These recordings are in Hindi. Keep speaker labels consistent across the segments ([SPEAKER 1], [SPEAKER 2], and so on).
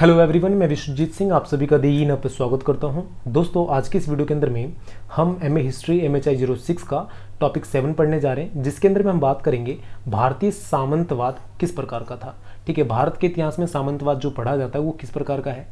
[SPEAKER 1] हेलो एवरीवन मैं विश्वजीत सिंह आप सभी का दी इन पर स्वागत करता हूं दोस्तों आज की इस वीडियो के अंदर में हम M A history M H I zero six का टॉपिक सेवन पढ़ने जा रहे हैं जिसके अंदर में हम बात करेंगे भारतीय सामंतवाद किस प्रकार का था ठीक है भारत के इतिहास में सामंतवाद जो पढ़ा जाता है वो किस प्रकार का है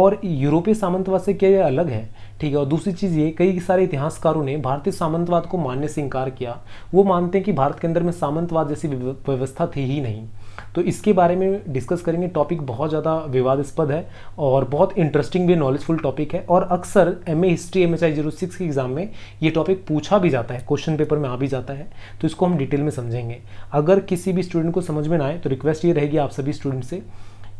[SPEAKER 1] और यूरोपीय सामंतवाद से क्या यह अलग है ठीक है और दूसरी चीज़ ये कई सारे इतिहासकारों ने भारतीय सामंतवाद को मानने से इनकार किया वो मानते हैं कि भारत के अंदर में सामंतवाद जैसी व्यवस्था थी ही नहीं तो इसके बारे में डिस्कस करेंगे टॉपिक बहुत ज़्यादा विवादस्पद है और बहुत इंटरेस्टिंग भी नॉलेजफुल टॉपिक है और अक्सर M A history M H I zero six के एग्ज़ाम में ये टॉपिक पूछा भी जाता है क्वेश्चन पेपर में आ भी जाता है तो इसको हम डिटेल में समझेंगे अगर किसी भी स्टूडेंट को समझ में ना आए तो रिक्वेस्ट ये रहेगी आप सभी स्टूडेंट से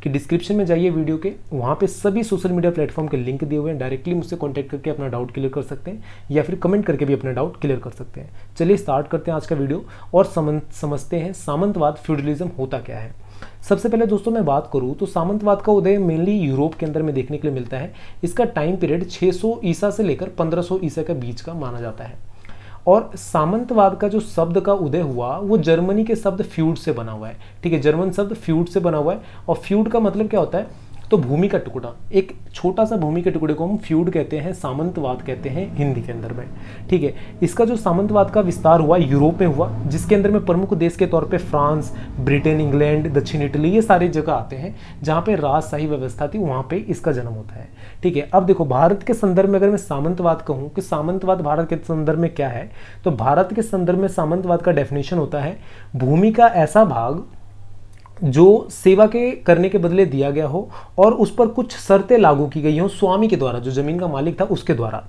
[SPEAKER 1] कि डिस्क्रिप्शन में जाइए वीडियो के वहाँ पे सभी सोशल मीडिया प्लेटफॉर्म के लिंक दिए हुए हैं डायरेक्टली मुझसे कॉन्टैक्ट करके अपना डाउट क्लियर कर सकते हैं या फिर कमेंट करके भी अपना डाउट क्लियर कर सकते हैं चलिए स्टार्ट करते हैं आज का वीडियो और समझते हैं सामंतवाद फ्यूडलिज्म होता क्या है सबसे पहले दोस्तों मैं बात करूं तो सामंतवाद का उदय मेनली यूरोप के अंदर में देखने के लिए मिलता है इसका टाइम पीरियड 600 ईसा से लेकर 1500 ईसा के बीच का माना जाता है और सामंतवाद का जो शब्द का उदय हुआ वो जर्मनी के शब्द फ्यूड से बना हुआ है ठीक है जर्मन शब्द फ्यूड से बना हुआ है और फ्यूड का मतलब क्या होता है तो भूमि का टुकड़ा एक छोटा सा भूमि के टुकड़े को हम फ्यूड कहते हैं सामंतवाद कहते हैं हिंदी के अंदर में ठीक है इसका जो सामंतवाद का विस्तार हुआ यूरोप में हुआ जिसके अंदर में प्रमुख देश के तौर पे फ्रांस ब्रिटेन इंग्लैंड दक्षिण इटली ये सारी जगह आते हैं जहाँ पे राजशाही व्यवस्था थी वहाँ पे इसका जन्म होता है ठीक है अब देखो भारत के संदर्भ में अगर मैं सामंतवाद कहूँ कि सामंतवाद भारत के संदर्भ में क्या है तो भारत के संदर्भ में सामंतवाद का डेफिनेशन होता है भूमि का ऐसा भाग जो सेवा के करने के बदले दिया गया हो और उस पर कुछ शर्तें लागू की गई हों स्वामी के द्वारा जो ज़मीन का मालिक था उसके द्वारा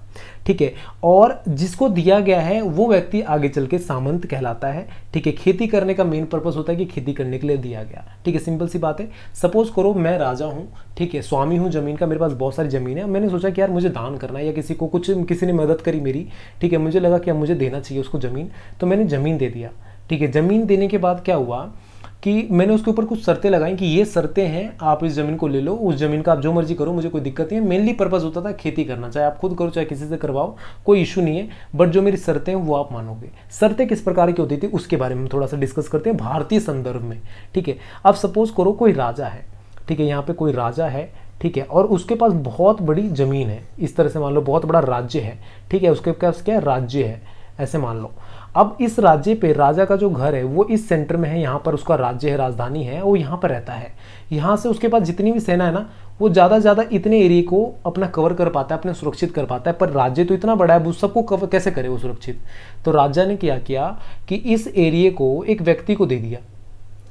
[SPEAKER 1] ठीक है और जिसको दिया गया है वो व्यक्ति आगे चल के सामंत कहलाता है ठीक है खेती करने का मेन पर्पज़ होता है कि खेती करने के लिए दिया गया ठीक है सिंपल सी बात है सपोज़ करो मैं राजा हूँ ठीक है स्वामी हूँ ज़मीन का मेरे पास बहुत सारी ज़मीन है मैंने सोचा कि यार मुझे दान करना है या किसी को कुछ किसी ने मदद करी मेरी ठीक है मुझे लगा कि अब मुझे देना चाहिए उसको ज़मीन तो मैंने ज़मीन दे दिया ठीक है ज़मीन देने के बाद क्या हुआ कि मैंने उसके ऊपर कुछ शर्तें लगाई कि ये शर्तें हैं आप इस ज़मीन को ले लो उस ज़मीन का आप जो मर्जी करो मुझे कोई दिक्कत नहीं है मेनली पर्पज़ होता था खेती करना चाहे आप खुद करो चाहे किसी से करवाओ कोई इशू नहीं है बट जो मेरी शर्तें हैं वो आप मानोगे शर्तें किस प्रकार की होती थी उसके बारे में थोड़ा सा डिस्कस करते हैं भारतीय संदर्भ में ठीक है अब सपोज करो कोई राजा है ठीक है यहाँ पर कोई राजा है ठीक है और उसके पास बहुत बड़ी ज़मीन है इस तरह से मान लो बहुत बड़ा राज्य है ठीक है उसके पास क्या राज्य है ऐसे मान लो अब इस राज्य पे राजा का जो घर है वो इस सेंटर में है यहाँ पर उसका राज्य है राजधानी है वो यहाँ पर रहता है यहाँ से उसके पास जितनी भी सेना है ना वो ज़्यादा से ज़्यादा इतने एरिए को अपना कवर कर पाता है अपने सुरक्षित कर पाता है पर राज्य तो इतना बड़ा है वो सबको कवर कैसे करे वो सुरक्षित तो राजा ने क्या किया कि इस एरिए को एक व्यक्ति को दे दिया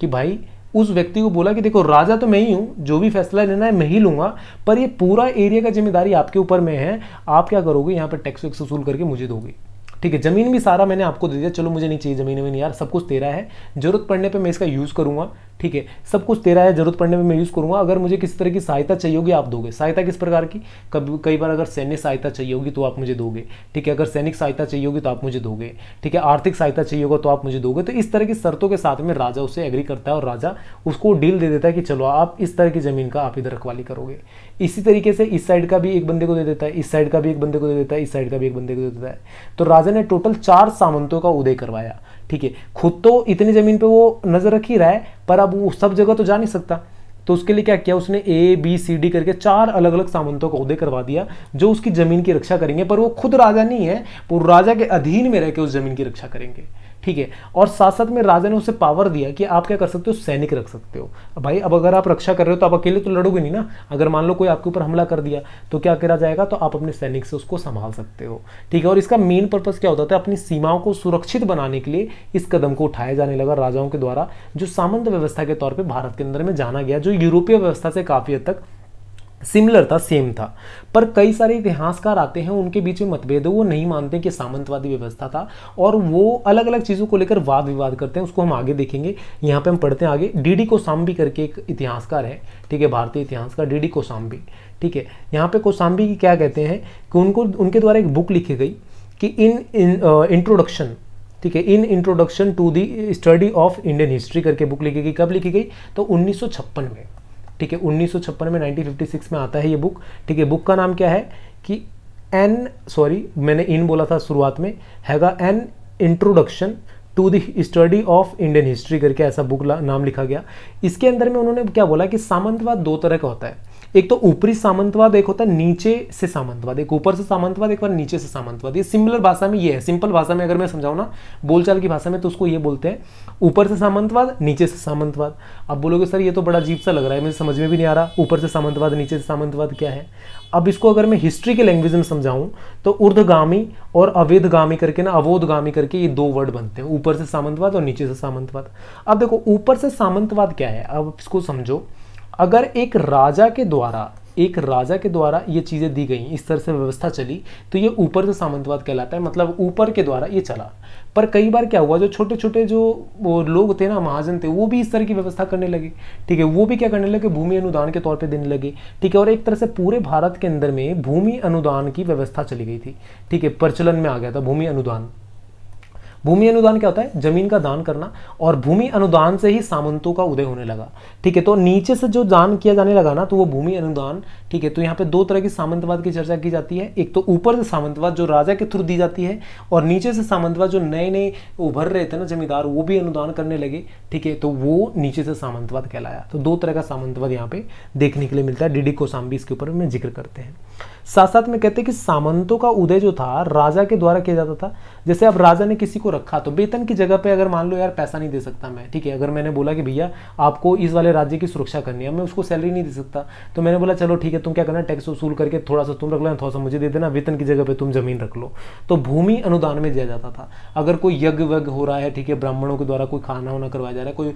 [SPEAKER 1] कि भाई उस व्यक्ति को बोला कि देखो राजा तो मैं ही हूँ जो भी फैसला लेना है मैं ही लूँगा पर ये पूरा एरिया का जिम्मेदारी आपके ऊपर में है आप क्या करोगे यहाँ पर टैक्स वैक्स वसूल करके मुझे दोगे ठीक है ज़मीन भी सारा मैंने आपको दे दिया चलो मुझे नहीं चाहिए ज़मीन वमीन यार सब कुछ तेरा है ज़रूरत पड़ने पर मैं इसका यूज़ करूँगा ठीक है सब कुछ तेरा है जरूरत पड़ने में मैं यूज़ करूँगा अगर मुझे किसी तरह की सहायता चाहिए होगी आप दोगे सहायता किस प्रकार की कभी कई बार अगर सैन्य सहायता चाहिए होगी तो आप मुझे दोगे ठीक है अगर सैनिक सहायता चाहिए होगी तो आप मुझे दोगे ठीक है आर्थिक सहायता चाहिए होगा तो आप मुझे दोगे तो इस तरह की शर्तों के साथ में राजा उसे एग्री करता है और राजा उसको डील दे देता है कि चलो आप इस तरह की ज़मीन का आप इधर रखवाली करोगे इसी तरीके से इस साइड का भी एक बंदे को दे देता है इस साइड का भी एक बंदे को दे देता है इस साइड का भी एक बंदे को दे देता है तो राजा ने टोटल चार सामंतों का उदय करवाया ठीक है खुद तो इतनी ज़मीन पे वो नज़र रख ही रहा है पर अब वो सब जगह तो जा नहीं सकता तो उसके लिए क्या किया उसने ए बी सी डी करके चार अलग अलग सामंतों को उदय करवा दिया जो उसकी ज़मीन की रक्षा करेंगे पर वो खुद राजा नहीं है वो राजा के अधीन में रह के उस ज़मीन की रक्षा करेंगे ठीक है और साथ साथ में राजा ने उसे पावर दिया कि आप क्या कर सकते हो सैनिक रख सकते हो भाई अब अगर आप रक्षा कर रहे हो तो आप अकेले तो लड़ोगे नहीं ना अगर मान लो कोई आपके ऊपर हमला कर दिया तो क्या करा जाएगा तो आप अपने सैनिक से उसको संभाल सकते हो ठीक है और इसका मेन पर्पज़ क्या होता था अपनी सीमाओं को सुरक्षित बनाने के लिए इस कदम को उठाया जाने लगा राजाओं के द्वारा जो सामंत व्यवस्था के तौर पर भारत के अंदर में जाना गया जो यूरोपीय व्यवस्था से काफ़ी हद तक सिमिलर था सेम था पर कई सारे इतिहासकार आते हैं उनके बीच में मतभेद है वो नहीं मानते कि सामंतवादी व्यवस्था था और वो अलग अलग चीज़ों को लेकर वाद विवाद करते हैं उसको हम आगे देखेंगे यहाँ पे हम पढ़ते हैं आगे डी डी कोसाम्बी करके एक इतिहासकार है ठीक है भारतीय इतिहासकार डी डी कोसाम्बी ठीक है यहाँ पे कोसाम्बी की क्या कहते हैं कि उनको उनके द्वारा एक बुक लिखी गई कि इन इंट्रोडक्शन ठीक है in introduction to the study of Indian history करके बुक लिखी गई कब लिखी गई तो उन्नीस में ठीक है उन्नीस में 1956 में आता है ये बुक ठीक है बुक का नाम क्या है कि एन सॉरी मैंने इन बोला था शुरुआत में हैगा an introduction to the study of Indian history करके ऐसा बुक नाम लिखा गया इसके अंदर में उन्होंने क्या बोला कि सामंतवाद दो तरह का होता है एक तो ऊपरी सामंतवाद एक होता है नीचे से सामंतवाद एक ऊपर से सामंतवाद एक बार नीचे से सामंतवाद ये सिमिलर भाषा में ये है सिंपल भाषा में अगर मैं समझाऊँ ना बोलचाल की भाषा में तो उसको ये बोलते हैं ऊपर से सामंतवाद नीचे से सामंतवाद अब बोलोगे सर ये तो बड़ा अजीब सा लग रहा है मुझे समझ में भी नहीं आ रहा ऊपर से सामंतवाद नीचे से सामंतवाद क्या है अब इसको अगर मैं हिस्ट्री के लैंग्वेज में समझाऊं तो उर्धगामी और अवैधगामी करके ना अवोधगामी करके ये दो वर्ड बनते हैं ऊपर से सामंतवाद और नीचे से सामंतवाद अब देखो ऊपर से सामंतवाद क्या है अब इसको समझो अगर एक राजा के द्वारा एक राजा के द्वारा ये चीज़ें दी गई इस तरह से व्यवस्था चली तो ये ऊपर से सामंतवाद कहलाता है मतलब ऊपर के द्वारा ये चला पर कई बार क्या हुआ जो छोटे छोटे जो लोग थे ना महाजन थे वो भी इस तरह की व्यवस्था करने लगे ठीक है वो भी क्या करने लगे भूमि अनुदान के तौर पे देने लगे ठीक है और एक तरह से पूरे भारत के अंदर में भूमि अनुदान की व्यवस्था चली गई थी ठीक है प्रचलन में आ गया था भूमि अनुदान भूमि अनुदान क्या होता है जमीन का दान करना और भूमि अनुदान से ही सामंतों का उदय होने लगा ठीक है तो नीचे से जो दान किया जाने लगा ना तो वो भूमि अनुदान ठीक है तो यहाँ पे दो तरह की सामंतवाद की चर्चा की जाती है एक तो ऊपर से सामंतवाद जो राजा के थ्रू दी जाती है और नीचे से सामंतवाद जो नए नए उभर रहे थे ना जमींदार वो भी अनुदान करने लगे ठीक है तो वो नीचे से सामंतवाद कहलाया तो दो तरह का सामंतवाद यहाँ पे देखने के लिए मिलता है डीडी कोसाम्बी इसके ऊपर में जिक्र करते हैं साथ साथ में कहते हैं कि सामंतों का उदय जो था राजा के द्वारा किया जाता था जैसे अब राजा ने किसी को रखा तो वेतन की जगह पे अगर मान लो यार पैसा नहीं दे सकता मैं ठीक है अगर मैंने बोला कि भैया आपको इस वाले राज्य की सुरक्षा करनी है मैं उसको सैलरी नहीं दे सकता तो मैंने बोला चलो ठीक है तुम क्या करना टैक्स वसूल करके थोड़ा सा तुम रख लेना थोड़ा सा मुझे दे देना वेतन की जगह पर तुम जमीन रख लो तो भूमि अनुदान में दिया जाता था अगर कोई यज्ञ वज्ञ हो रहा है ठीक है ब्राह्मणों के द्वारा कोई खाना वाना करवाया जा रहा है कोई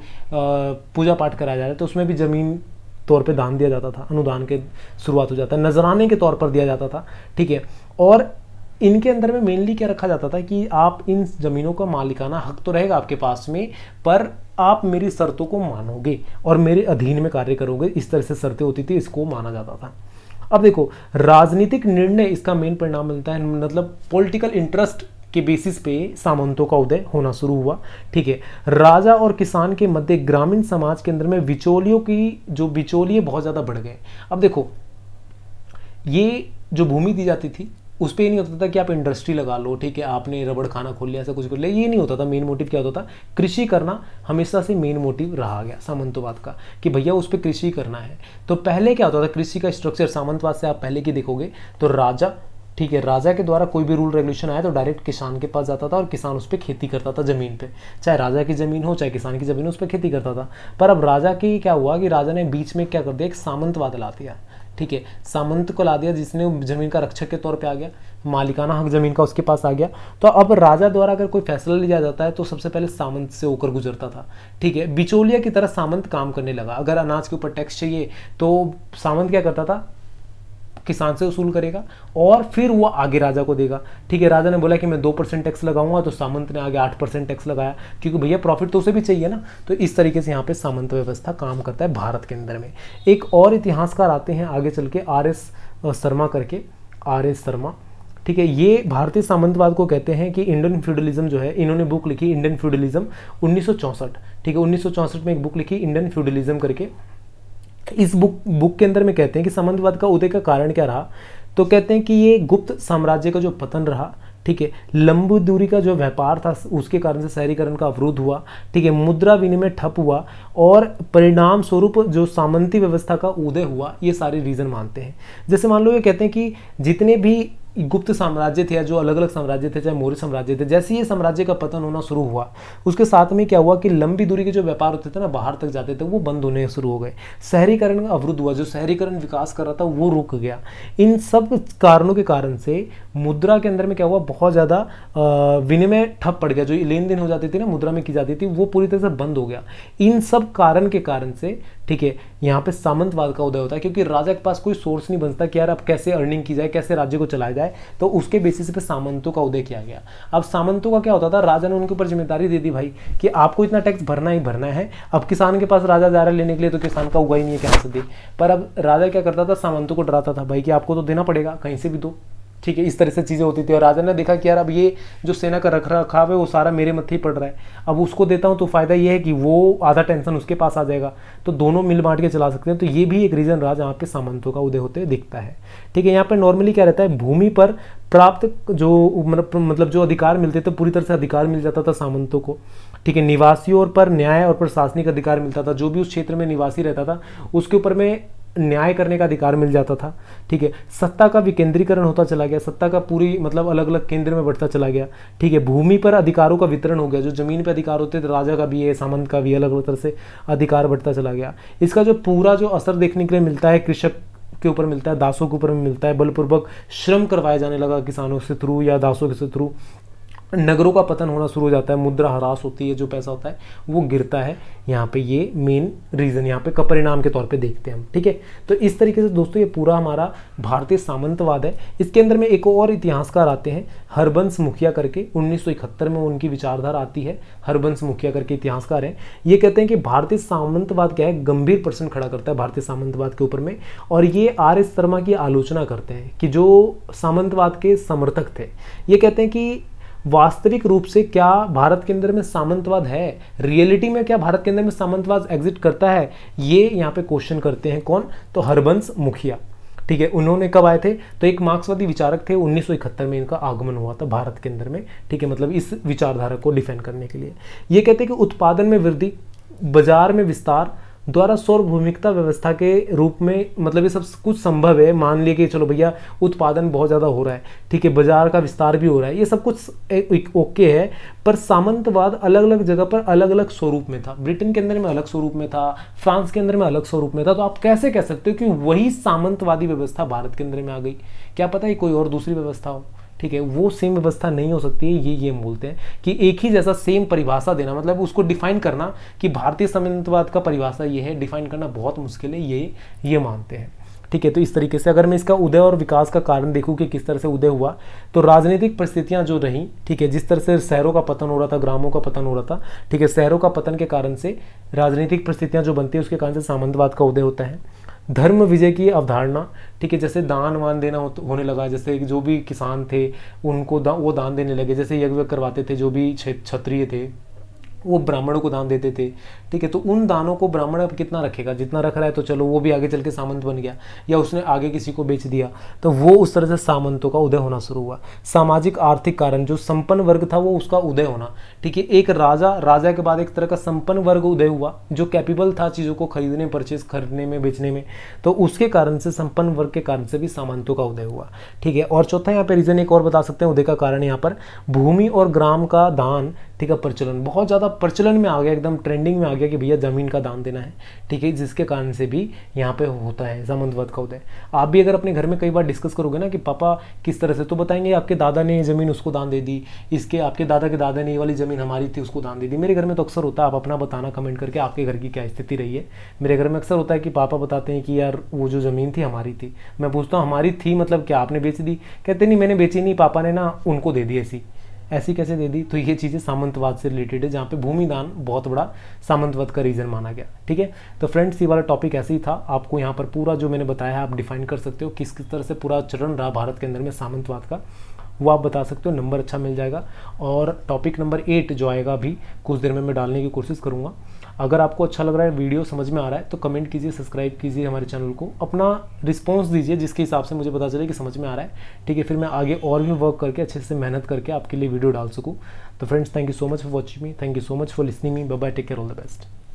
[SPEAKER 1] पूजा पाठ कराया जा रहा है तो उसमें भी जमीन तौर पे दान दिया जाता था अनुदान के शुरुआत हो जाता है नजराने के तौर पर दिया जाता था ठीक है और इनके अंदर में मेनली क्या रखा जाता था कि आप इन ज़मीनों का मालिकाना हक तो रहेगा आपके पास में पर आप मेरी शर्तों को मानोगे और मेरे अधीन में कार्य करोगे इस तरह से शर्तें होती थी इसको माना जाता था अब देखो राजनीतिक निर्णय इसका मेन परिणाम मिलता है मतलब पॉलिटिकल इंटरेस्ट के बेसिस पे सामंतों का उदय होना शुरू हुआ ठीक है राजा और किसान के मध्य ग्रामीण समाज के अंदर में बिचौलियों की जो बिचौलिए बहुत ज़्यादा बढ़ गए अब देखो ये जो भूमि दी जाती थी उस पर ये नहीं होता था कि आप इंडस्ट्री लगा लो ठीक है आपने रबड़ खाना खोल लिया ऐसा कुछ कर लिया ये नहीं होता था मेन मोटिव क्या होता था कृषि करना हमेशा से मेन मोटिव रहा गया सामंतवाद का कि भैया उस पर कृषि करना है तो पहले क्या होता था कृषि का स्ट्रक्चर सामंतवाद से आप पहले की देखोगे तो राजा ठीक है राजा के द्वारा कोई भी रूल रेगुलेशन आया तो डायरेक्ट किसान के पास जाता था और किसान उस पर खेती करता था ज़मीन पे चाहे राजा की ज़मीन हो चाहे किसान की ज़मीन हो उस पर खेती करता था पर अब राजा की क्या हुआ कि राजा ने बीच में क्या कर दिया एक सामंतवाद ला दिया ठीक है सामंत को ला दिया जिसने जमीन का रक्षक के तौर पे आ गया मालिकाना हक जमीन का उसके पास आ गया तो अब राजा द्वारा अगर कोई फैसला लिया जाता है तो सबसे पहले सामंत से होकर गुजरता था ठीक है बिचौलिया की तरह सामंत काम करने लगा अगर अनाज के ऊपर टैक्स चाहिए तो सामंत क्या करता था किसान से वसूल करेगा और फिर वह आगे राजा को देगा ठीक है राजा ने बोला कि मैं दो परसेंट टैक्स लगाऊंगा तो सामंत ने आगे आठ परसेंट टैक्स लगाया क्योंकि भैया प्रॉफिट तो उसे भी चाहिए ना तो इस तरीके से यहाँ पे सामंत व्यवस्था काम करता है भारत के अंदर में एक और इतिहासकार आते हैं आगे चल के आर एस शर्मा करके आर एस शर्मा ठीक है ये भारतीय सामंतवाद को कहते हैं कि इंडियन फ्यूडलिज्म जो है इन्होंने बुक लिखी इंडियन फ्यूडलिज्म उन्नीस ठीक है उन्नीस में एक बुक लिखी इंडियन फ्यूडलिज्म करके इस बुक बुक के अंदर में कहते हैं कि सामंतवाद का उदय का कारण क्या रहा तो कहते हैं कि ये गुप्त साम्राज्य का जो पतन रहा ठीक है लंबी दूरी का जो व्यापार था उसके कारण से शहरीकरण का अवरोध हुआ ठीक है मुद्रा विनिमय ठप हुआ और परिणाम स्वरूप जो सामंती व्यवस्था का उदय हुआ ये सारे रीज़न मानते हैं जैसे मान लो ये कहते हैं कि जितने भी गुप्त साम्राज्य थे जो अलग अलग साम्राज्य थे चाहे मौर्य साम्राज्य थे जैसे ही ये साम्राज्य का पतन होना शुरू हुआ उसके साथ में क्या हुआ कि लंबी दूरी के जो व्यापार होते थे ना बाहर तक जाते थे वो बंद होने शुरू हो गए शहरीकरण का अवरुद्ध हुआ जो शहरीकरण विकास कर रहा था वो रुक गया इन सब कारणों के कारण से मुद्रा के अंदर में क्या हुआ बहुत ज़्यादा विनिमय ठप पड़ गया जो लेन देन हो जाती थी ना मुद्रा में की जाती थी वो पूरी तरह से बंद हो गया इन सब कारण के कारण से ठीक है यहाँ पे सामंतवाद का उदय होता है क्योंकि राजा के पास कोई सोर्स नहीं बनता कि यार अब कैसे अर्निंग की जाए कैसे राज्य को चलाया जाए जाए तो उसके बेसिस पे सामंतों का उदय किया गया अब सामंतों का क्या होता था राजा ने उनके ऊपर जिम्मेदारी दे दी भाई कि आपको इतना टैक्स भरना ही भरना है अब किसान के पास राजा जा रहा लेने के लिए तो किसान का उगा ही नहीं है कहाँ से दे पर अब राजा क्या करता था सामंतों को डराता था भाई कि आपको तो देना पड़ेगा कहीं से भी दो ठीक है इस तरह से चीज़ें होती थी और राजा ने देखा कि यार अब ये जो सेना का रख रखाव है वो सारा मेरे मत ही पड़ रहा है अब उसको देता हूँ तो फ़ायदा ये है कि वो आधा टेंशन उसके पास आ जाएगा तो दोनों मिल बांट के चला सकते हैं तो ये भी एक रीज़न रहा जहाँ पे सामंतों का उदय होते दिखता है ठीक है यहाँ पर नॉर्मली क्या रहता है भूमि पर प्राप्त जो मतलब, मतलब जो अधिकार मिलते थे पूरी तरह से अधिकार मिल जाता था सामंतों को ठीक है निवासियों पर न्याय और प्रशासनिक अधिकार मिलता था जो भी उस क्षेत्र में निवासी रहता था उसके ऊपर में न्याय करने का अधिकार मिल जाता था ठीक है सत्ता का विकेंद्रीकरण होता चला गया सत्ता का पूरी मतलब अलग अलग केंद्र में बढ़ता चला गया ठीक है भूमि पर अधिकारों का वितरण हो गया जो जमीन पर अधिकार होते थे राजा का भी है सामंत का भी अलग अलग तरह से अधिकार बढ़ता चला गया इसका जो पूरा जो असर देखने के लिए मिलता है कृषक के ऊपर मिलता है दासों के ऊपर मिलता है बलपूर्वक श्रम करवाया जाने लगा किसानों के थ्रू या दासों के थ्रू नगरों का पतन होना शुरू हो जाता है मुद्रा ह्रास होती है जो पैसा होता है वो गिरता है यहाँ पे ये मेन रीज़न यहाँ पे का परिणाम के तौर पे देखते हैं हम ठीक है तो इस तरीके से दोस्तों ये पूरा हमारा भारतीय सामंतवाद है इसके अंदर में एक और इतिहासकार आते हैं हरबंश मुखिया करके उन्नीस में उनकी विचारधारा आती है हरबंश मुखिया करके इतिहासकार हैं ये कहते हैं कि भारतीय सामंतवाद क्या है गंभीर प्रश्न खड़ा करता है भारतीय सामंतवाद के ऊपर में और ये आर एस शर्मा की आलोचना करते हैं कि जो सामंतवाद के समर्थक थे ये कहते हैं कि वास्तविक रूप से क्या भारत के अंदर में सामंतवाद है रियलिटी में क्या भारत के अंदर में सामंतवाद एग्जिट करता है ये यहाँ पे क्वेश्चन करते हैं कौन तो हरबंस मुखिया ठीक है उन्होंने कब आए थे तो एक मार्क्सवादी विचारक थे 1971 में इनका आगमन हुआ था भारत के अंदर में ठीक है मतलब इस विचारधारा को डिफेंड करने के लिए ये कहते हैं कि उत्पादन में वृद्धि बाजार में विस्तार द्वारा सौरभूमिकता व्यवस्था के रूप में मतलब ये सब कुछ संभव है मान लिए कि चलो भैया उत्पादन बहुत ज़्यादा हो रहा है ठीक है बाजार का विस्तार भी हो रहा है ये सब कुछ ओके है पर सामंतवाद अलग अलग जगह पर अलग अलग स्वरूप में था ब्रिटेन के अंदर में अलग स्वरूप में था फ्रांस के अंदर में अलग स्वरूप में था तो आप कैसे कह सकते हो कि वही सामंतवादी व्यवस्था भारत के अंदर में आ गई क्या पता है कोई और दूसरी व्यवस्था हो ठीक है वो सेम व्यवस्था नहीं हो सकती है ये ये हम बोलते हैं कि एक ही जैसा सेम परिभाषा देना मतलब उसको डिफाइन करना कि भारतीय सामंतवाद का परिभाषा ये है डिफाइन करना बहुत मुश्किल है ये ये मानते हैं ठीक है तो इस तरीके से अगर मैं इसका उदय और विकास का कारण देखूं कि किस तरह से उदय हुआ तो राजनीतिक परिस्थितियां जो रहीं ठीक है जिस तरह से शहरों का पतन हो रहा था ग्रामों का पतन हो रहा था ठीक है शहरों का पतन के कारण से राजनीतिक परिस्थितियां जो बनती है उसके कारण से सामंतवाद का उदय होता है धर्म विजय की अवधारणा ठीक है जैसे दान वान देना हो, तो होने लगा जैसे जो भी किसान थे उनको दा, वो दान देने लगे जैसे यज्ञ करवाते थे जो भी क्षत्रिय थे वो ब्राह्मणों को दान देते थे ठीक है तो उन दानों को ब्राह्मण अब कितना रखेगा जितना रख रहा है तो चलो वो भी आगे चल के सामंत बन गया या उसने आगे किसी को बेच दिया तो वो उस तरह से सामंतों का उदय होना शुरू हुआ सामाजिक आर्थिक कारण जो संपन्न वर्ग था वो उसका उदय होना ठीक है एक राजा राजा के बाद एक तरह का संपन्न वर्ग उदय हुआ जो कैपेबल था चीज़ों को खरीदने परचेज खरीदने में बेचने में तो उसके कारण से संपन्न वर्ग के कारण से भी सामंतों का उदय हुआ ठीक है और चौथा यहाँ पे रीजन एक और बता सकते हैं उदय का कारण यहाँ पर भूमि और ग्राम का दान ठीक है प्रचलन बहुत ज़्यादा प्रचलन में आ गया एकदम ट्रेंडिंग में आ गया कि भैया ज़मीन का दान देना है ठीक है जिसके कारण से भी यहाँ पे होता है जमंदवत का उदय आप भी अगर अपने घर में कई बार डिस्कस करोगे ना कि पापा किस तरह से तो बताएंगे आपके दादा ने ज़मीन उसको दान दे दी इसके आपके दादा के दादा ने ये वाली ज़मीन हमारी थी उसको दान दे दी मेरे घर में तो अक्सर होता है आप अपना बताना कमेंट करके आपके घर की क्या स्थिति रही है मेरे घर में अक्सर होता है कि पापा बताते हैं कि यार वो जो ज़मीन थी हमारी थी मैं पूछता हूँ हमारी थी मतलब क्या आपने बेच दी कहते नहीं मैंने बेची नहीं पापा ने ना उनको दे दी ऐसी ऐसी कैसे दे दी तो ये चीज़ें सामंतवाद से रिलेटेड है जहाँ पे भूमिदान बहुत बड़ा सामंतवाद का रीज़न माना गया ठीक है तो फ्रेंड्स ये वाला टॉपिक ऐसे ही था आपको यहाँ पर पूरा जो मैंने बताया है आप डिफाइन कर सकते हो किस किस तरह से पूरा चरण रहा भारत के अंदर में सामंतवाद का वो आप बता सकते हो नंबर अच्छा मिल जाएगा और टॉपिक नंबर एट जो आएगा अभी कुछ देर में मैं डालने की कोशिश करूँगा अगर आपको अच्छा लग रहा है वीडियो समझ में आ रहा है तो कमेंट कीजिए सब्सक्राइब कीजिए हमारे चैनल को अपना रिस्पॉन्स दीजिए जिसके हिसाब से मुझे पता चले कि समझ में आ रहा है ठीक है फिर मैं आगे और भी वर्क करके अच्छे से मेहनत करके आपके लिए वीडियो डाल सकूँ तो friends thank you so much for watching me thank you so much for listening me bye take care all the best